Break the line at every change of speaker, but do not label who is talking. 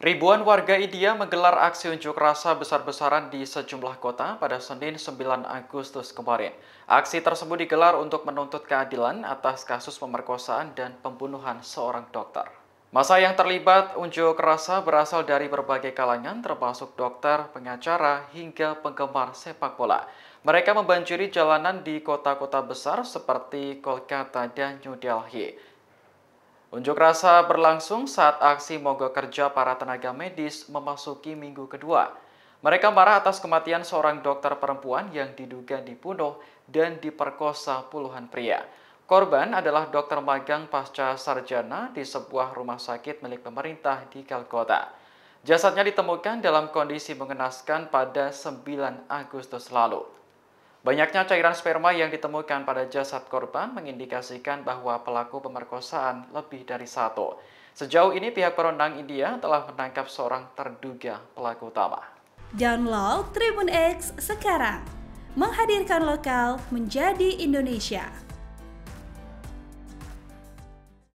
Ribuan warga India menggelar aksi unjuk rasa besar-besaran di sejumlah kota pada Senin 9 Agustus kemarin. Aksi tersebut digelar untuk menuntut keadilan atas kasus pemerkosaan dan pembunuhan seorang dokter. Masa yang terlibat unjuk rasa berasal dari berbagai kalangan termasuk dokter, pengacara, hingga penggemar sepak bola. Mereka membanjiri jalanan di kota-kota besar seperti Kolkata dan New Delhi. Unjuk rasa berlangsung saat aksi mogok kerja para tenaga medis memasuki minggu kedua. Mereka marah atas kematian seorang dokter perempuan yang diduga dibunuh dan diperkosa puluhan pria. Korban adalah dokter magang pasca sarjana di sebuah rumah sakit milik pemerintah di Kalkota. Jasadnya ditemukan dalam kondisi mengenaskan pada 9 Agustus lalu. Banyaknya cairan sperma yang ditemukan pada jasad korban mengindikasikan bahwa pelaku pemerkosaan lebih dari satu. Sejauh ini pihak perundang India telah menangkap seorang terduga pelaku utama.
Download Tribun X sekarang, menghadirkan lokal menjadi Indonesia.